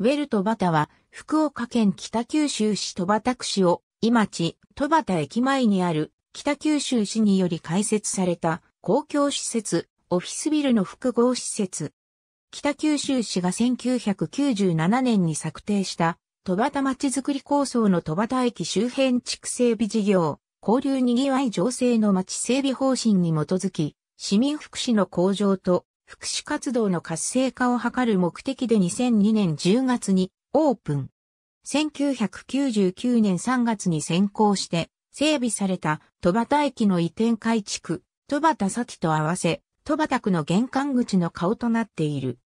ウェルトバタは、福岡県北九州市戸畑区市を、今町、戸畑駅前にある、北九州市により開設された、公共施設、オフィスビルの複合施設。北九州市が1997年に策定した、戸畑町づくり構想の戸畑駅周辺地区整備事業、交流にぎわい情勢の町整備方針に基づき、市民福祉の向上と福祉活動の活性化を図る目的で2002年10月にオープン。1999年3月に先行して整備された戸端駅の移転改築、戸端先と合わせ、戸端区の玄関口の顔となっている。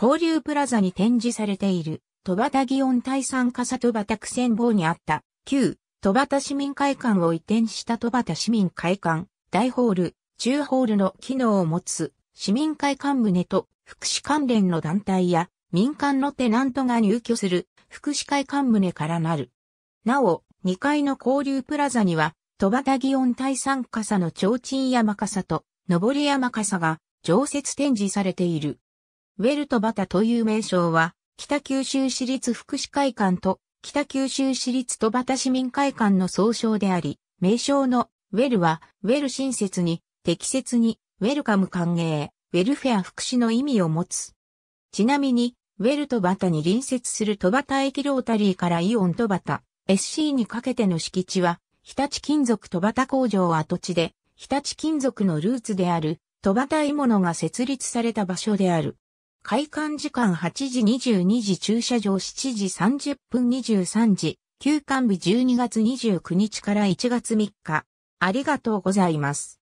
交流プラザに展示されている、戸端祇園対参笠戸端区戦坊にあった、旧、戸端市民会館を移転した戸端市民会館、大ホール、中ホールの機能を持つ、市民会館棟と福祉関連の団体や民間のテナントが入居する福祉会館棟からなる。なお、2階の交流プラザには、戸端祇園対三笠の提灯山笠と、登り山笠が常設展示されている。ウェルトバタという名称は、北九州市立福祉会館と北九州市立戸端市民会館の総称であり、名称のウェルは、ウェル親切に、適切に、ウェルカム歓迎、ウェルフェア福祉の意味を持つ。ちなみに、ウェルトバタに隣接するトバタ駅ロータリーからイオントバタ、SC にかけての敷地は、日立金属トバタ工場跡地で、日立金属のルーツである、トタイ鋳物が設立された場所である。開館時間8時22時駐車場7時30分23時、休館日12月29日から1月3日。ありがとうございます。